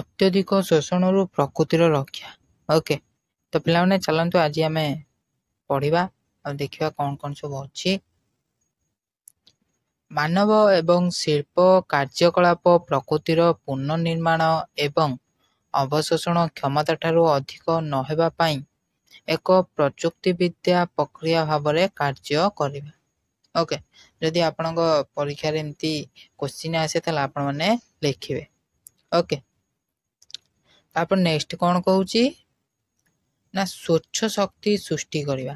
ଅତ୍ୟଧିକ ଶୋଷଣରୁ ପ୍ରକୃତିର ରକ୍ଷା ଓକେ ତ ପିଲାମାନେ ଚାଲନ୍ତୁ ଆଜି ଆମେ ପଢ଼ିବା ଆଉ ଦେଖିବା କ'ଣ କ'ଣ ସବୁ ଅଛି ମାନବ ଏବଂ ଶିଳ୍ପ କାର୍ଯ୍ୟକଳାପ ପ୍ରକୃତିର ପୁନଃନିର୍ମାଣ ଏବଂ ଅବଶୋଷଣ କ୍ଷମତା ଠାରୁ ଅଧିକ ନହେବା ପାଇଁ ଏକ ପ୍ରଯୁକ୍ତିବିଦ୍ୟା ପ୍ରକ୍ରିୟା ଭାବରେ କାର୍ଯ୍ୟ କରିବା ଓକେ ଯଦି ଆପଣଙ୍କ ପରୀକ୍ଷାରେ ଏମିତି କ୍ୱେଶ୍ଚିନ୍ ଆସେ ତାହେଲେ ଆପଣମାନେ ଲେଖିବେ ଓକେ ତାପରେ ନେକ୍ସଟ କ'ଣ କହୁଛି ନା ସ୍ୱଚ୍ଛ ଶକ୍ତି ସୃଷ୍ଟି କରିବା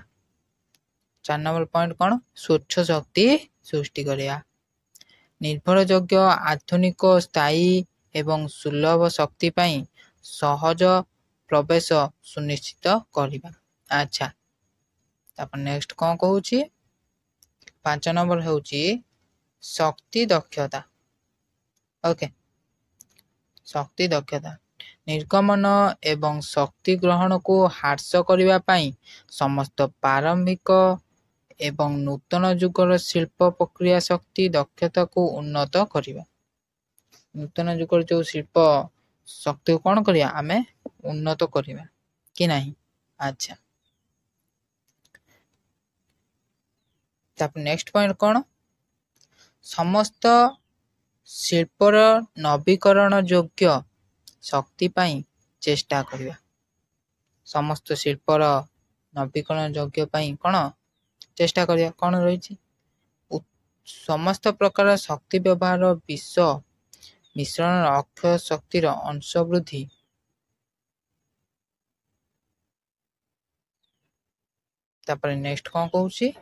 ଚାରି ନମ୍ବର ପଏଣ୍ଟ କ'ଣ ସ୍ୱଚ୍ଛ ଶକ୍ତି ସୃଷ୍ଟି କରିବା ନିର୍ଭରଯୋଗ୍ୟ ଆଧୁନିକ ସ୍ଥାୟୀ ଏବଂ ସୁଲଭ ଶକ୍ତି ପାଇଁ ସହଜ ପ୍ରବେଶ ସୁନିଶ୍ଚିତ କରିବା ଆଚ୍ଛା ତାପରେ ନେକ୍ସଟ କ'ଣ କହୁଛି ପାଞ୍ଚ ନମ୍ବର ହେଉଛି ଶକ୍ତି ଦକ୍ଷତା ଓକେ ଶକ୍ତି ଦକ୍ଷତା ନିର୍ଗମନ ଏବଂ ଶକ୍ତି ଗ୍ରହଣକୁ ହ୍ରାସ କରିବା ପାଇଁ ସମସ୍ତ ପ୍ରାରମ୍ଭିକ ଏବଂ ନୂତନ ଯୁଗର ଶିଳ୍ପ ପ୍ରକ୍ରିୟା ଶକ୍ତି ଦକ୍ଷତାକୁ ଉନ୍ନତ କରିବା ନୂତନ ଯୁଗର ଯେଉଁ ଶିଳ୍ପ ଶକ୍ତିକୁ କ'ଣ କରିବା ଆମେ ଉନ୍ନତ କରିବା କି ନାହିଁ ଆଚ୍ଛା ତାପରେ ନେକ୍ସଟ ପଏଣ୍ଟ କ'ଣ ସମସ୍ତ ଶିଳ୍ପର ନବୀକରଣ ଯୋଗ୍ୟ ଶକ୍ତି ପାଇଁ ଚେଷ୍ଟା କରିବା ସମସ୍ତ ଶିଳ୍ପର ନବୀକରଣ ଯୋଗ୍ୟ ପାଇଁ କ'ଣ ଚେଷ୍ଟା କରିବା କ'ଣ ରହିଛି ସମସ୍ତ ପ୍ରକାର ଶକ୍ତି ବ୍ୟବହାର ବିଷ ମିଶ୍ରଣର ଅକ୍ଷୟ ଶକ୍ତିର ଅଂଶ ବୃଦ୍ଧି ତାପରେ ନେକ୍ସଟ କ'ଣ କହୁଛି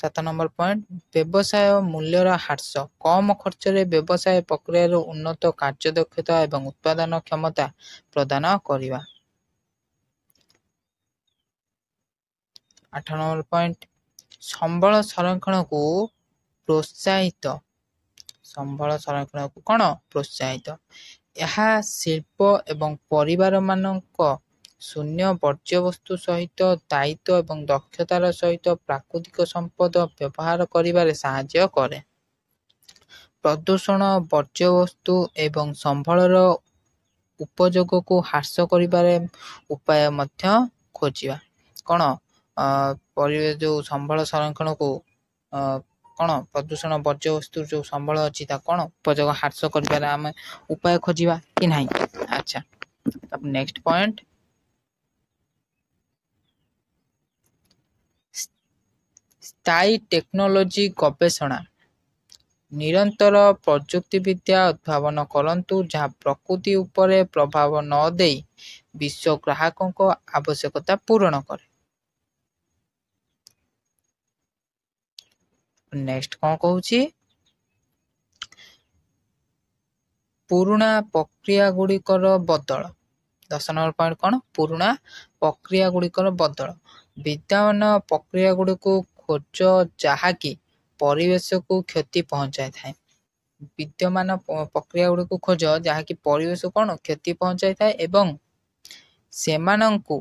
ସାତ ନମ୍ବର ପଏଣ୍ଟ ବ୍ୟବସାୟ ମୂଲ୍ୟର ହ୍ରାସ କମ୍ ଖର୍ଚ୍ଚରେ ବ୍ୟବସାୟ ପ୍ରକ୍ରିୟାରୁ ଉନ୍ନତ କାର୍ଯ୍ୟ ଦକ୍ଷତା ଏବଂ ଉତ୍ପାଦନ କ୍ଷମତା ପ୍ରଦାନ କରିବା ଆଠ ନମ୍ବର ପଏଣ୍ଟ ସମ୍ବଳ ସଂରକ୍ଷଣକୁ ପ୍ରୋତ୍ସାହିତ ସମ୍ବଳ ସଂରକ୍ଷଣକୁ କ'ଣ ପ୍ରୋତ୍ସାହିତ ଏହା ଶିଳ୍ପ ଏବଂ ପରିବାର ମାନଙ୍କ ଶୂନ୍ୟ ବର୍ଜ୍ୟବସ୍ତୁ ସହିତ ଦାୟିତ୍ୱ ଏବଂ ଦକ୍ଷତାର ସହିତ ପ୍ରାକୃତିକ ସମ୍ପଦ ବ୍ୟବହାର କରିବାରେ ସାହାଯ୍ୟ କରେ ପ୍ରଦୂଷଣ ବର୍ଜ୍ୟବସ୍ତୁ ଏବଂ ସମ୍ବଳର ଉପଯୋଗକୁ ହ୍ରାସ କରିବାରେ ଉପାୟ ମଧ୍ୟ ଖୋଜିବା କ'ଣ ପରିବେଶ ଯେଉଁ ସମ୍ବଳ ସଂରକ୍ଷଣକୁ କ'ଣ ପ୍ରଦୂଷଣ ବର୍ଜ୍ୟବସ୍ତୁ ଯେଉଁ ସମ୍ବଳ ଅଛି ତା କ'ଣ ଉପଯୋଗ ହ୍ରାସ କରିବାରେ ଆମେ ଉପାୟ ଖୋଜିବା କି ନାହିଁ ଆଚ୍ଛା ନେକ୍ସଟ ପଏଣ୍ଟ ସ୍ଥାୟୀ ଟେକ୍ନୋଲୋଜି ଗବେଷଣା ନିରନ୍ତର ପ୍ରଯୁକ୍ତିବିଦ୍ୟା ଉଦ୍ଭାବନ କରନ୍ତୁ ଯାହା ପ୍ରକୃତି ଉପରେ ପ୍ରଭାବ ନ ଦେଇ ବିଶ୍ୱ ଗ୍ରାହକଙ୍କ ଆବଶ୍ୟକତା ପୂରଣ କରେ ନେକ୍ସଟ କ'ଣ କହୁଛି ପୁରୁଣା ପ୍ରକ୍ରିୟା ଗୁଡ଼ିକର ବଦଳ ଦଶ ନମ୍ବର ପଏଣ୍ଟ କ'ଣ ପୁରୁଣା ପ୍ରକ୍ରିୟା ଗୁଡ଼ିକର ବଦଳ ବିଦ୍ୟମାନ ପ୍ରକ୍ରିୟା ଗୁଡ଼ିକୁ ବର୍ଜ୍ୟ ଯାହାକି ପରିବେଶକୁ କ୍ଷତି ପହଞ୍ଚାଇ ଥାଏ ବିଦ୍ୟମାନ ପ୍ରକ୍ରିୟା ଗୁଡ଼ିକୁ ଖୋଜ ଯାହାକି ପରିବେଶକୁ କ'ଣ କ୍ଷତି ପହଞ୍ଚାଇ ଥାଏ ଏବଂ ସେମାନଙ୍କୁ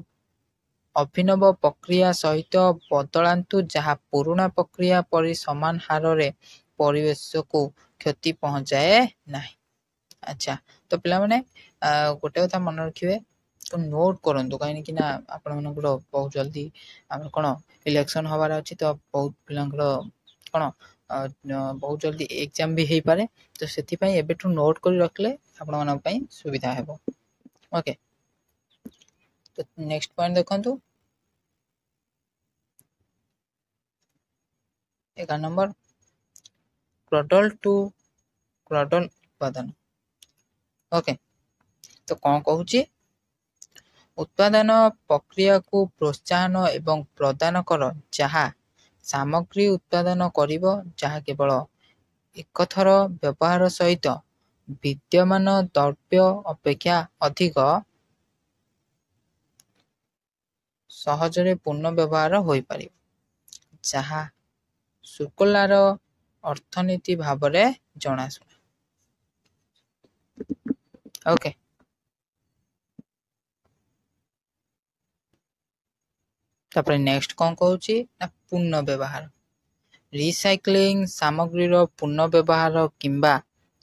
ଅଭିନବ ପ୍ରକ୍ରିୟା ସହିତ ବଦଳାନ୍ତୁ ଯାହା ପୁରୁଣା ପ୍ରକ୍ରିୟା ପରି ସମାନ ହାରରେ ପରିବେଶକୁ କ୍ଷତି ପହଞ୍ଚାଏ ନାହିଁ ଆଚ୍ଛା ତ ପିଲାମାନେ ଗୋଟେ କଥା ମନେ ରଖିବେ ତ ନୋଟ୍ କରନ୍ତୁ କାହିଁକି ନା ଆପଣମାନଙ୍କର ବହୁତ ଜଲ୍ଦି ଆମର କ'ଣ ଇଲେକ୍ସନ୍ ହେବାର ଅଛି ତ ବହୁତ ପିଲାଙ୍କର କ'ଣ ବହୁତ ଜଲ୍ଦି ଏକ୍ଜାମ୍ ବି ହେଇପାରେ ତ ସେଥିପାଇଁ ଏବେଠୁ ନୋଟ୍ କରି ରଖିଲେ ଆପଣମାନଙ୍କ ପାଇଁ ସୁବିଧା ହେବ ଓକେ ତ ନେକ୍ସଟ ପଏଣ୍ଟ ଦେଖନ୍ତୁ ଏଗାର ନମ୍ବର କ୍ରଡଲ ଟୁ କ୍ରଡଲ ଉତ୍ପାଦନ ଓକେ ତ କ'ଣ କହୁଛି ଉତ୍ପାଦନ ପ୍ରକ୍ରିୟାକୁ ପ୍ରୋତ୍ସାହନ ଏବଂ ପ୍ରଦାନ କର ଯାହା ସାମଗ୍ରୀ ଉତ୍ପାଦନ କରିବ ଯାହା କେବଳ ଏକଥର ବ୍ୟବହାର ସହିତ ବିଦ୍ୟମାନ ଦ୍ରବ୍ୟ ଅପେକ୍ଷା ଅଧିକ ସହଜରେ ପୁନଃ ବ୍ୟବହାର ହୋଇପାରିବ ଯାହା ଶୁକ୍ଲାର ଅର୍ଥନୀତି ଭାବରେ ଜଣାଶୁଣା ଓକେ ତାପରେ ନେକ୍ସଟ କ'ଣ କହୁଛି ନା ପୁନଃ ବ୍ୟବହାର ରିସାଇକ୍ଲିଂ ସାମଗ୍ରୀର ପୁନଃ ବ୍ୟବହାର କିମ୍ବା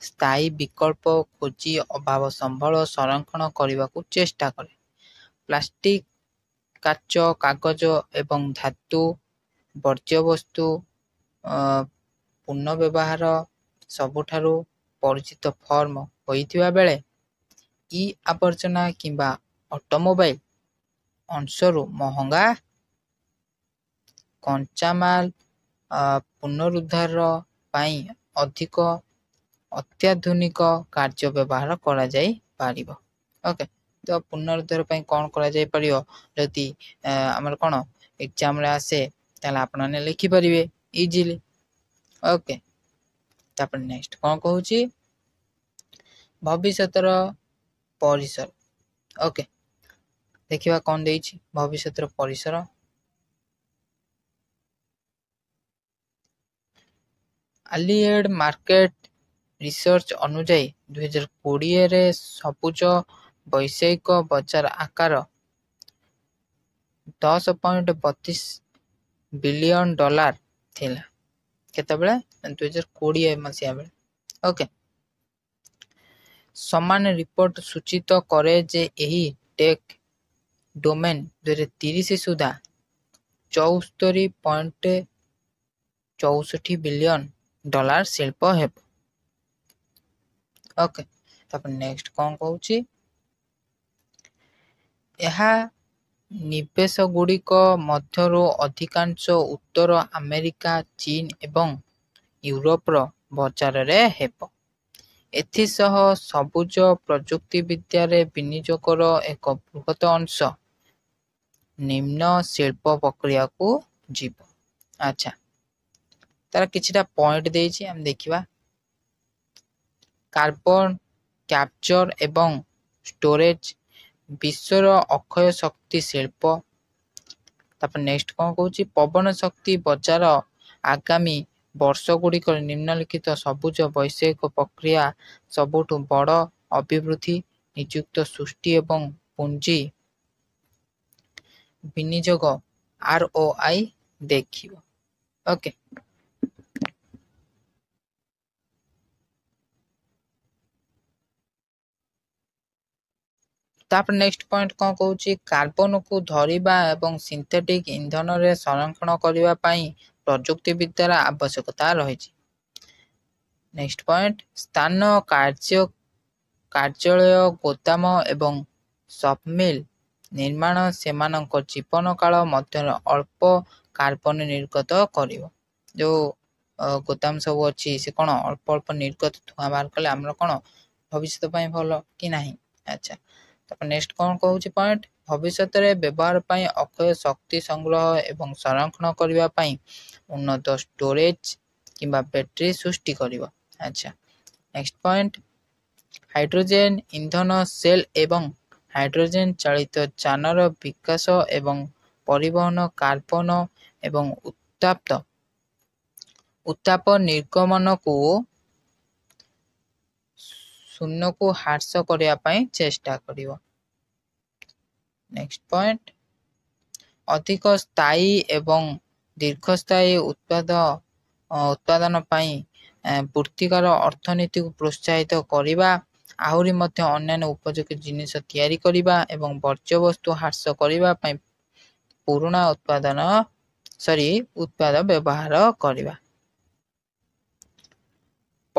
ସ୍ଥାୟୀ ବିକଳ୍ପ ଖୋଜି ଅଭାବ ସମ୍ବଳ ସଂରକ୍ଷଣ କରିବାକୁ ଚେଷ୍ଟା କରେ ପ୍ଲାଷ୍ଟିକ କାଚ କାଗଜ ଏବଂ ଧାତୁ ବର୍ଜ୍ୟବସ୍ତୁ ପୁନଃ ବ୍ୟବହାର ସବୁଠାରୁ ପରିଚିତ ଫର୍ମ ହୋଇଥିବା ବେଳେ ଇ ଆବର୍ଜନା କିମ୍ବା ଅଟୋମୋବାଇଲ ଅଂଶରୁ ମହଙ୍ଗା କଞ୍ଚାମାଲ ପୁନରୁଦ୍ଧାର ପାଇଁ ଅଧିକ ଅତ୍ୟାଧୁନିକ କାର୍ଯ୍ୟ ବ୍ୟବହାର କରାଯାଇପାରିବ ଓକେ ତ ପୁନରୁଦ୍ଧାର ପାଇଁ କ'ଣ କରାଯାଇପାରିବ ଯଦି ଆମର କ'ଣ ଏକ୍ଜାମ୍ରେ ଆସେ ତାହେଲେ ଆପଣମାନେ ଲେଖିପାରିବେ ଇଜିଲି ଓକେ ତାପରେ ନେକ୍ସଟ କ'ଣ କହୁଛି ଭବିଷ୍ୟତର ପରିସର ଓକେ ଦେଖିବା କ'ଣ ଦେଇଛି ଭବିଷ୍ୟତର ପରିସର ଆଲିଏଡ୍ ମାର୍କେଟ୍ ରିସର୍ଚ୍ଚ ଅନୁଯାୟୀ ଦୁଇହଜାର କୋଡ଼ିଏରେ ସବୁଜ ବୈଷୟିକ ବଜାର ଆକାର ଦଶ ପଏଣ୍ଟ ବତିଶ ବିଲିୟନ ଡଲାର ଥିଲା କେତେବେଳେ ଦୁଇହଜାର କୋଡ଼ିଏ ମସିହା ବେଳେ ଓକେ ସମାନ ରିପୋର୍ଟ ସୂଚିତ କରେ ଯେ ଏହି ଟେକ୍ ଡୋମେନ୍ ଦୁଇହଜାର ତିରିଶ ସୁଦ୍ଧା ଚଉସ୍ତରୀ ପଏଣ୍ଟ ଚଉଷଠି ବିଲିଅନ୍ ଡଲାର ଶିଳ୍ପ ହେବ ଓକେ ତାପରେ ନେକ୍ସଟ କ'ଣ କହୁଛି ଏହା ନିବେଶ ଗୁଡ଼ିକ ମଧ୍ୟରୁ ଅଧିକାଂଶ ଉତ୍ତର ଆମେରିକା ଚୀନ ଏବଂ ୟୁରୋପର ବଜାରରେ ହେବ ଏଥିସହ ସବୁଜ ପ୍ରଯୁକ୍ତି ବିଦ୍ୟାରେ ବିନିଯୋଗର ଏକ ବୃହତ ଅଂଶ ନିମ୍ନ ଶିଳ୍ପ ପ୍ରକ୍ରିୟାକୁ ଯିବ ଆଚ୍ଛା ତାର କିଛିଟା ପଏଣ୍ଟ ଦେଇଛି ଆମେ ଦେଖିବା କାର୍ବନ କ୍ୟାପଚର ଏବଂ ଷ୍ଟୋରେଜ ବିଶ୍ୱର ଅକ୍ଷୟ ଶକ୍ତି ଶିଳ୍ପ ତାପରେ ନେକ୍ସଟ କ'ଣ କହୁଛି ପବନ ଶକ୍ତି ବଜାର ଆଗାମୀ ବର୍ଷ ଗୁଡ଼ିକରେ ନିମ୍ନଲିଖିତ ସବୁଜ ବୈଷୟିକ ପ୍ରକ୍ରିୟା ସବୁଠୁ ବଡ଼ ଅଭିବୃଦ୍ଧି ନିଯୁକ୍ତ ସୃଷ୍ଟି ଏବଂ ପୁଞ୍ଜି ବିନିଯୋଗ ଆର୍ ଓ ଆଇ ଦେଖିବ ଓକେ ତାପରେ ନେକ୍ସଟ ପଏଣ୍ଟ କ'ଣ କହୁଛି କାର୍ବନକୁ ଧରିବା ଏବଂ ସିନ୍ଥେଟିକ୍ ଇନ୍ଧନରେ ସଂରକ୍ଷଣ କରିବା ପାଇଁ ପ୍ରଯୁକ୍ତିବିଦ୍ୟାର ଆବଶ୍ୟକତା ରହିଛି ନେକ୍ସଟ ପଏଣ୍ଟ ସ୍ଥାନ କାର୍ଯ୍ୟ କାର୍ଯ୍ୟାଳୟ ଗୋଦାମ ଏବଂ ସବମିଲ୍ ନିର୍ମାଣ ସେମାନଙ୍କ ଜୀବନକାଳ ମଧ୍ୟରେ ଅଳ୍ପ କାର୍ବନ ନିର୍ଗତ କରିବ ଯେଉଁ ଗୋଦାମ ସବୁ ଅଛି ସେ କ'ଣ ଅଳ୍ପ ଅଳ୍ପ ନିର୍ଗତ ଧୂଆଁ ବାହାର କଲେ ଆମର କ'ଣ ଭବିଷ୍ୟତ ପାଇଁ ଭଲ କି ନାହିଁ ଆଚ୍ଛା ତାପରେ ନେକ୍ସଟ କ'ଣ କହୁଛି ପଏଣ୍ଟ ଭବିଷ୍ୟତରେ ବ୍ୟବହାର ପାଇଁ ଅକ୍ଷୟ ଶକ୍ତି ସଂଗ୍ରହ ଏବଂ ସଂରକ୍ଷଣ କରିବା ପାଇଁ ଉନ୍ନତ ଷ୍ଟୋରେଜ୍ କିମ୍ବା ବ୍ୟାଟେରୀ ସୃଷ୍ଟି କରିବ ଆଚ୍ଛା ନେକ୍ସଟ ପଏଣ୍ଟ ହାଇଡ୍ରୋଜେନ୍ ଇନ୍ଧନ ସେଲ୍ ଏବଂ ହାଇଡ୍ରୋଜେନ୍ ଚାଳିତ ଯାନର ବିକାଶ ଏବଂ ପରିବହନ କାର୍ବନ ଏବଂ ଉତ୍ତାପ୍ତ ଉତ୍ତାପ ନିର୍ଗମନକୁ ଶୂନକୁ ହ୍ରାସ କରିବା ପାଇଁ ଚେଷ୍ଟା କରିବ ନେକ୍ସଟ ପଏଣ୍ଟ ଅଧିକ ସ୍ଥାୟୀ ଏବଂ ଦୀର୍ଘସ୍ଥାୟୀ ଉତ୍ପାଦ ଉତ୍ପାଦନ ପାଇଁ ବୃତ୍ତିକର ଅର୍ଥନୀତିକୁ ପ୍ରୋତ୍ସାହିତ କରିବା ଆହୁରି ମଧ୍ୟ ଅନ୍ୟାନ୍ୟ ଉପଯୋଗୀ ଜିନିଷ ତିଆରି କରିବା ଏବଂ ବର୍ଜ୍ୟବସ୍ତୁ ହ୍ରାସ କରିବା ପାଇଁ ପୁରୁଣା ଉତ୍ପାଦନ ସରି ଉତ୍ପାଦ ବ୍ୟବହାର କରିବା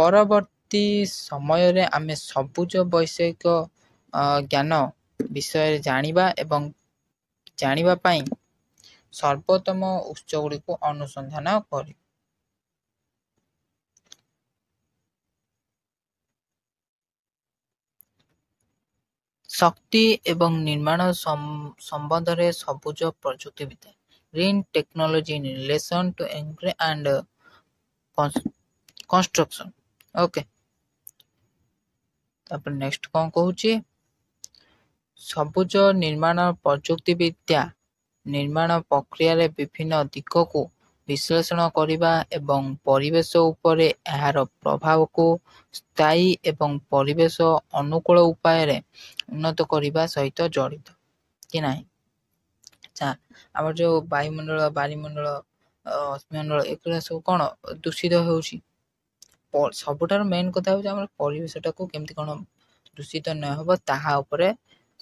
ପରବର୍ତ୍ତୀ ପରବର୍ତ୍ତୀ ସମୟରେ ଆମେ ସବୁଜ ବୈଷୟିକ ଜ୍ଞାନ ବିଷୟରେ ଜାଣିବା ଏବଂ ଜାଣିବା ପାଇଁ ସର୍ବୋତ୍ତମ ଉତ୍ସ ଗୁଡ଼ିକୁ ଅନୁସନ୍ଧାନ କରି ଶକ୍ତି ଏବଂ ନିର୍ମାଣ ସମ୍ବନ୍ଧରେ ସବୁଜ ପ୍ରଯୁକ୍ତି ବିଦ୍ୟା green technology relation to and construction okay ତାପରେ ନେକ୍ସଟ କ'ଣ କହୁଛି ସବୁଜ ନିର୍ମାଣ ପ୍ରଯୁକ୍ତି ବିଦ୍ୟା ନିର୍ମାଣ ପ୍ରକ୍ରିୟାରେ ବିଭିନ୍ନ ଦିଗକୁ ବିଶ୍ଳେଷଣ କରିବା ଏବଂ ପରିବେଶ ଉପରେ ଏହାର ପ୍ରଭାବକୁ ସ୍ଥାୟୀ ଏବଂ ପରିବେଶ ଅନୁକୂଳ ଉପାୟରେ ଉନ୍ନତ କରିବା ସହିତ ଜଡ଼ିତ କି ନାହିଁ ଆଚ୍ଛା ଆମର ଯେଉଁ ବାୟୁମଣ୍ଡଳ ବାରିମଣ୍ଡଳ ଅଶ୍ମିମଣ୍ଡଳ ଏଗୁଡ଼ା ସବୁ କ'ଣ ଦୂଷିତ ହେଉଛି ସବୁଠାରୁ ମେନ୍ କଥା ହେଉଛି ଆମର ପରିବେଶଟାକୁ କେମିତି କ'ଣ ଦୂଷିତ ନ ହେବ ତାହା ଉପରେ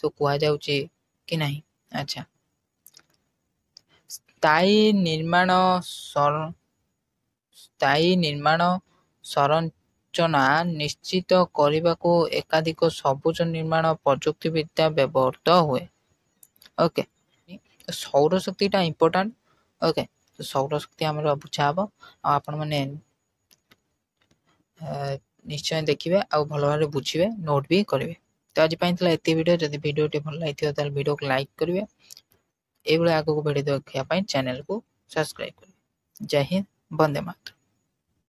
ସବୁ କୁହାଯାଉଛି କି ନାହିଁ ଆଚ୍ଛା ସ୍ଥାୟୀ ନିର୍ମାଣ ସ୍ଥାୟୀ ନିର୍ମାଣ ସଂରଚନା ନିଶ୍ଚିତ କରିବାକୁ ଏକାଧିକ ସବୁଜ ନିର୍ମାଣ ପ୍ରଯୁକ୍ତି ବିଦ୍ୟା ବ୍ୟବହୃତ ହୁଏ ଓକେ ସୌରଶକ୍ତିଟା ଇମ୍ପୋର୍ଟାଣ୍ଟ ଓକେ ସୌରଶକ୍ତି ଆମର ବୁଝା ହେବ ଆଉ ଆପଣମାନେ ନିଶ୍ଚୟ ଦେଖିବେ ଆଉ ଭଲ ଭାବରେ ବୁଝିବେ ନୋଟ୍ ବି କରିବେ ତ ଆଜି ପାଇଁ ଥିଲା ଏତିକି ଭିଡ଼ିଓ ଯଦି ଭିଡ଼ିଓଟି ଭଲ ଲାଗିଥିବ ତାହେଲେ ଭିଡ଼ିଓକୁ ଲାଇକ୍ କରିବେ ଏଇଭଳି ଆଗକୁ ଭିଡ଼ିଓ ଦେଖିବା ପାଇଁ ଚ୍ୟାନେଲକୁ ସବସ୍କ୍ରାଇବ୍ କରିବେ ଜୟ ହିନ୍ଦ ବନ୍ଦେ ମାତରମ୍